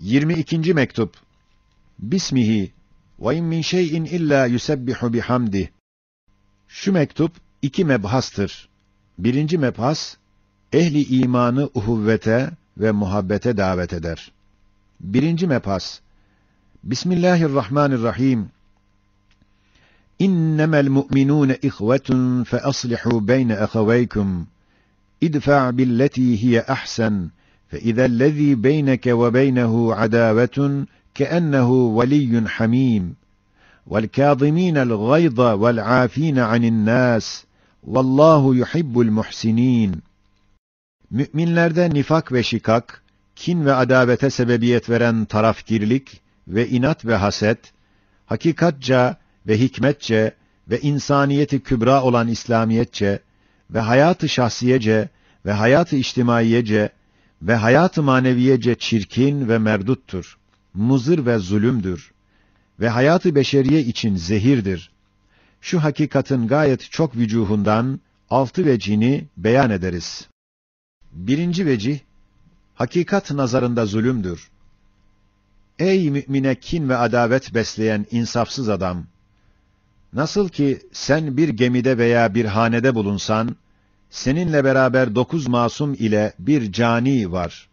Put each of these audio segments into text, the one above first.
22. mektup. Bismihi ve in min şey'in illa yusebbihu bihamdi. Şu mektup iki mebhastır. Birinci mebhas ehli imanı uhuvvete ve muhabbete davet eder. Birinci mebhas Bismillahirrahmanirrahim. İnnemel mu'minûne ihvetun fe aslihu beyne eheveykum. İdfa' billeti hiye ahsen. فإذا الذي بينك وبينه عداوة كأنه ولي حميم والكاظمين الغيظ والعافين عن الناس vallahu yuhibbul muhsinin. Müminlerde nifak ve şikak, kin ve adavete sebebiyet veren tarafgirlik ve inat ve haset, hakikatça ve hikmetçe ve insaniyeti kübra olan İslamiyetçe ve hayatı şahsiyece ve hayatı içtimaiyece ve hayat-ı maneviyece çirkin ve merduttur. Muzır ve zulümdür. Ve hayatı beşeriye için zehirdir. Şu hakikatin gayet çok vücuhundan altı vecini beyan ederiz. Birinci vecih, hakikat nazarında zulümdür. Ey mü'mine kin ve adavet besleyen insafsız adam! Nasıl ki sen bir gemide veya bir hanede bulunsan, seninle beraber dokuz masum ile bir cani var.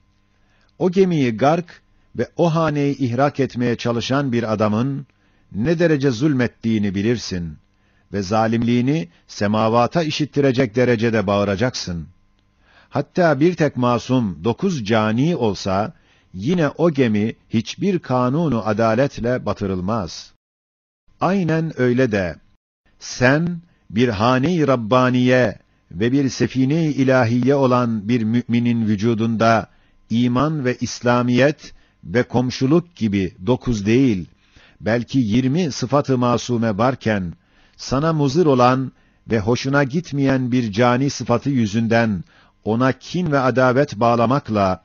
O gemiyi gark ve o haneyi ihrak etmeye çalışan bir adamın ne derece zulmettiğini bilirsin ve zalimliğini semavata işittirecek derecede bağıracaksın. Hatta bir tek masum dokuz cani olsa yine o gemi hiçbir kanunu adaletle batırılmaz. Aynen öyle de sen bir hane-i rabbaniye ve bir sefine ilahiye olan bir müminin vücudunda iman ve İslamiyet ve komşuluk gibi dokuz değil, belki yirmi sıfatı masume varken, sana muzır olan ve hoşuna gitmeyen bir cani sıfatı yüzünden ona kin ve adavet bağlamakla,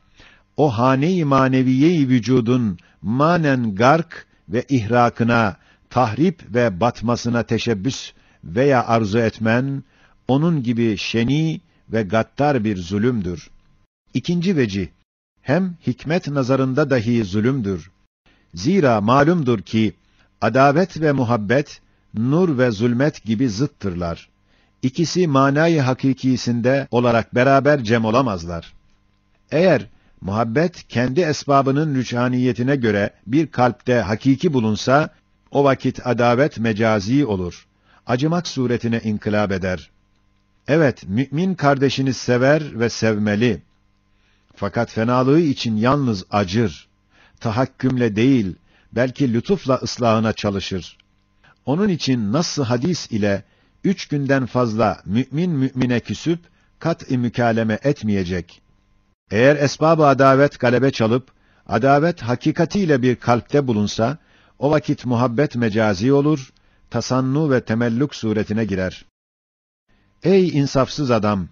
o hane-i maneviye vücudun manen gark ve ihrakına, tahrip ve batmasına teşebbüs veya arzu etmen, onun gibi şeni ve gattar bir zulümdür. İkinci veci, hem hikmet nazarında dahi zulümdür. Zira malumdur ki, adavet ve muhabbet, nur ve zulmet gibi zıttırlar. İkisi manayı hakikisinde olarak beraber cem olamazlar. Eğer muhabbet kendi esbabının rüçhaniyetine göre bir kalpte hakiki bulunsa, o vakit adavet mecazi olur. Acımak suretine inkılap eder. Evet, mümin kardeşini sever ve sevmeli. Fakat fenalığı için yalnız acır. Tahakkümle değil, belki lütufla ıslahına çalışır. Onun için nasıl hadis ile üç günden fazla mümin mümine küsüp kat-ı mükaleme etmeyecek. Eğer esbab-ı adavet galebe çalıp adavet hakikatiyle bir kalpte bulunsa o vakit muhabbet mecazi olur, tasannu ve temelluk suretine girer. Ey insafsız adam!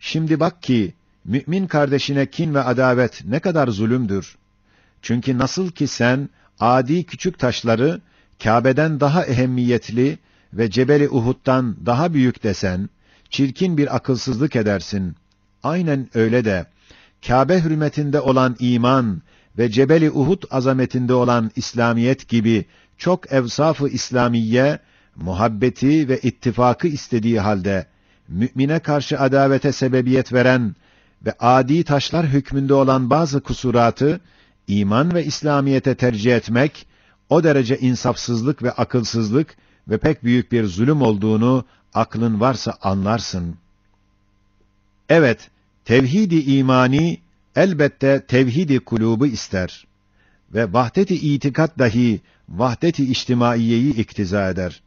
Şimdi bak ki, mümin kardeşine kin ve adavet ne kadar zulümdür. Çünkü nasıl ki sen, adi küçük taşları, Kâbe'den daha ehemmiyetli ve Cebeli Uhud'dan daha büyük desen, çirkin bir akılsızlık edersin. Aynen öyle de, Kâbe hürmetinde olan iman ve Cebeli Uhud azametinde olan İslamiyet gibi çok evsafı İslamiye, muhabbeti ve ittifakı istediği halde, mümine karşı adavete sebebiyet veren ve adi taşlar hükmünde olan bazı kusuratı iman ve İslamiyete tercih etmek o derece insafsızlık ve akılsızlık ve pek büyük bir zulüm olduğunu aklın varsa anlarsın. Evet, tevhidi imani elbette tevhidi kulubu ister ve vahdeti itikat dahi vahdeti içtimaiyeyi iktiza eder.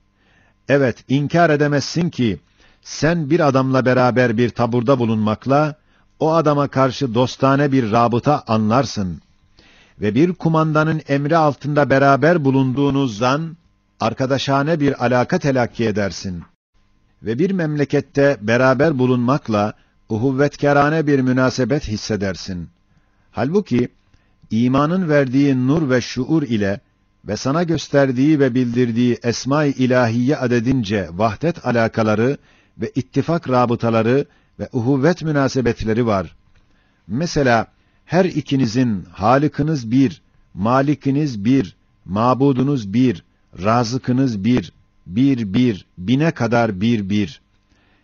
Evet, inkar edemezsin ki sen bir adamla beraber bir taburda bulunmakla, o adama karşı dostane bir rabıta anlarsın. Ve bir kumandanın emri altında beraber bulunduğunuzdan, arkadaşane bir alaka telakki edersin. Ve bir memlekette beraber bulunmakla, uhuvvetkerane bir münasebet hissedersin. Halbuki, imanın verdiği nur ve şuur ile, ve sana gösterdiği ve bildirdiği esma-i ilahiye adedince vahdet alakaları ve ittifak rabıtaları ve uhuvvet münasebetleri var. Mesela her ikinizin halikiniz bir, malikiniz bir, mabudunuz bir, razıkınız bir, bir bir, bine kadar bir bir.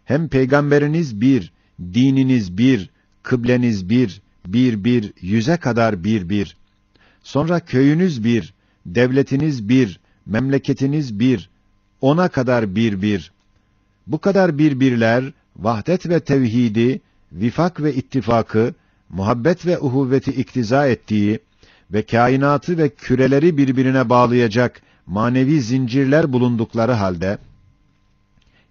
Hem peygamberiniz bir, dininiz bir, kıbleniz bir, bir bir, yüze kadar bir bir. Sonra köyünüz bir, devletiniz bir, memleketiniz bir, ona kadar bir bir. Bu kadar birbirler, vahdet ve tevhidi, vifak ve ittifakı, muhabbet ve uhuvveti iktiza ettiği ve kainatı ve küreleri birbirine bağlayacak manevi zincirler bulundukları halde,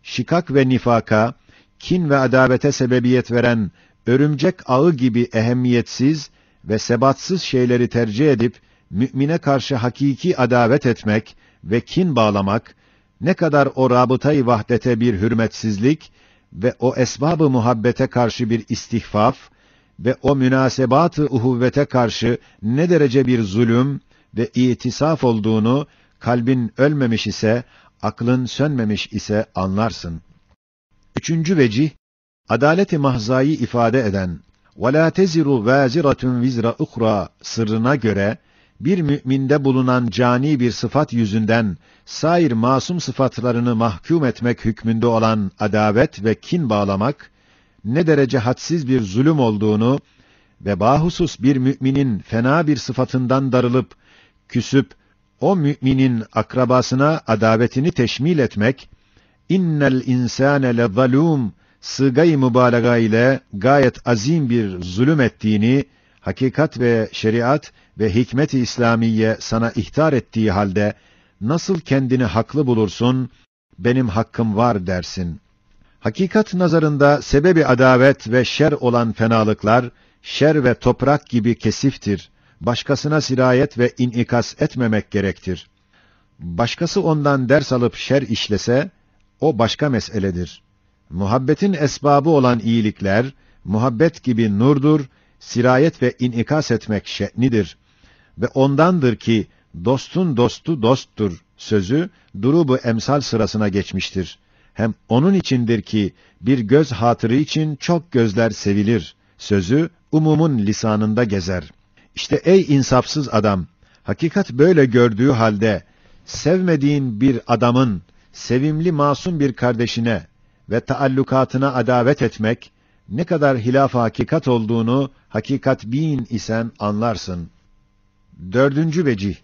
şikak ve nifaka, kin ve adavete sebebiyet veren örümcek ağı gibi ehemmiyetsiz ve sebatsız şeyleri tercih edip, mümine karşı hakiki adavet etmek ve kin bağlamak ne kadar o rabıtayı vahdete bir hürmetsizlik ve o esbabı muhabbete karşı bir istihfaf ve o münasebatı uhuvvete karşı ne derece bir zulüm ve itisaf olduğunu kalbin ölmemiş ise, aklın sönmemiş ise anlarsın. Üçüncü vecih, adaleti mahzayı ifade eden وَلَا تَزِرُ وَازِرَةٌ vizra اُخْرَى sırrına göre, bir müminde bulunan cani bir sıfat yüzünden sair masum sıfatlarını mahkum etmek hükmünde olan adavet ve kin bağlamak ne derece hadsiz bir zulüm olduğunu ve bahusus bir müminin fena bir sıfatından darılıp küsüp o müminin akrabasına adavetini teşmil etmek innel insane lezalum sıgay mübalağa ile gayet azim bir zulüm ettiğini hakikat ve şeriat ve hikmet-i İslamiye sana ihtar ettiği halde nasıl kendini haklı bulursun, benim hakkım var dersin. Hakikat nazarında sebebi adavet ve şer olan fenalıklar, şer ve toprak gibi kesiftir. Başkasına sirayet ve inikas etmemek gerektir. Başkası ondan ders alıp şer işlese, o başka meseledir. Muhabbetin esbabı olan iyilikler, muhabbet gibi nurdur sirayet ve inikas etmek şe'nidir ve ondandır ki dostun dostu dosttur sözü durubu emsal sırasına geçmiştir. Hem onun içindir ki bir göz hatırı için çok gözler sevilir sözü umumun lisanında gezer. İşte ey insafsız adam hakikat böyle gördüğü halde sevmediğin bir adamın sevimli masum bir kardeşine ve taallukatına adavet etmek ne kadar hilaf hakikat olduğunu hakikat bin isen anlarsın. Dördüncü vecih.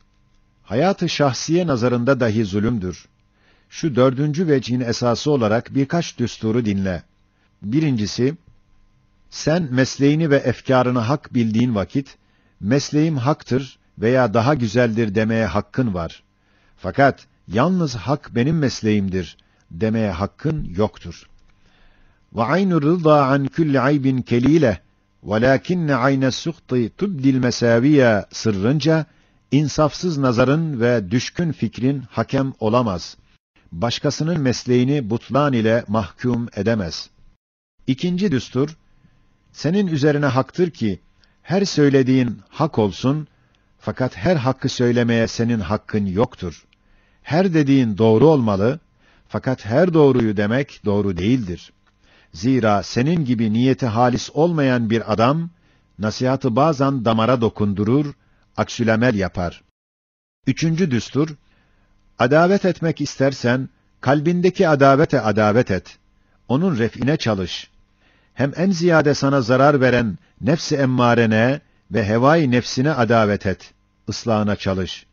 Hayatı şahsiye nazarında dahi zulümdür. Şu dördüncü vecihin esası olarak birkaç düsturu dinle. Birincisi, sen mesleğini ve efkarını hak bildiğin vakit, mesleğim haktır veya daha güzeldir demeye hakkın var. Fakat yalnız hak benim mesleğimdir demeye hakkın yoktur ve aynu rıza an kulli aybin kelile velakinne ayne suhti tubdil sırrınca insafsız nazarın ve düşkün fikrin hakem olamaz. Başkasının mesleğini butlan ile mahkum edemez. İkinci düstur, senin üzerine haktır ki, her söylediğin hak olsun, fakat her hakkı söylemeye senin hakkın yoktur. Her dediğin doğru olmalı, fakat her doğruyu demek doğru değildir.'' Zira senin gibi niyeti halis olmayan bir adam, nasihatı bazen damara dokundurur, aksülemel yapar. Üçüncü düstur, adavet etmek istersen, kalbindeki adavete adavet et. Onun ref'ine çalış. Hem en ziyade sana zarar veren nefsi emmarene ve hevai nefsine adavet et. Islahına çalış.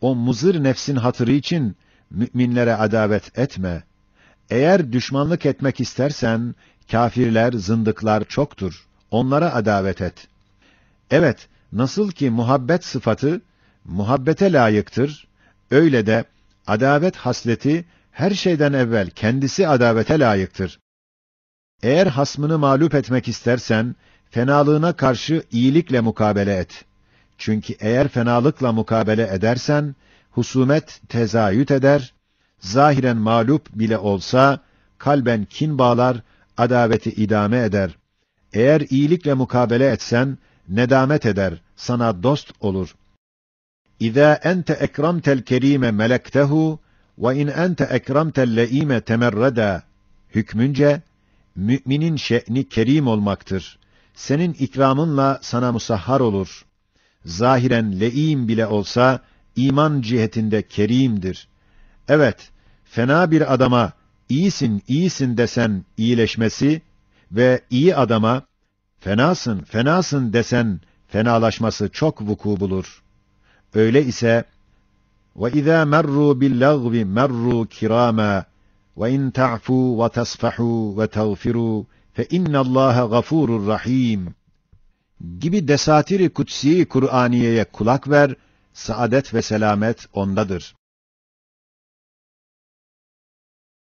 O muzır nefsin hatırı için müminlere adavet etme. Eğer düşmanlık etmek istersen, kafirler, zındıklar çoktur. Onlara adavet et. Evet, nasıl ki muhabbet sıfatı, muhabbete layıktır, öyle de adavet hasleti, her şeyden evvel kendisi adavete layıktır. Eğer hasmını mağlup etmek istersen, fenalığına karşı iyilikle mukabele et. Çünkü eğer fenalıkla mukabele edersen, husumet tezayüt eder, zahiren mağlup bile olsa, kalben kin bağlar, adaveti idame eder. Eğer iyilikle mukabele etsen, nedamet eder, sana dost olur. İza ente ekramtel kerime melektehu ve in ente ekramtel leime temerrada hükmünce müminin şe'ni kerim olmaktır. Senin ikramınla sana musahhar olur. Zahiren leim bile olsa iman cihetinde kerimdir. Evet, fena bir adama iyisin, iyisin desen iyileşmesi ve iyi adama fenasın, fenasın desen fenalaşması çok vuku bulur. Öyle ise ve izâ merru billagvi merru kirâma ve in ta'fu ve tasfahu ve tağfiru fe innallâhe gafurur rahîm gibi desatiri kutsi Kur'aniye'ye kulak ver, saadet ve selamet ondadır.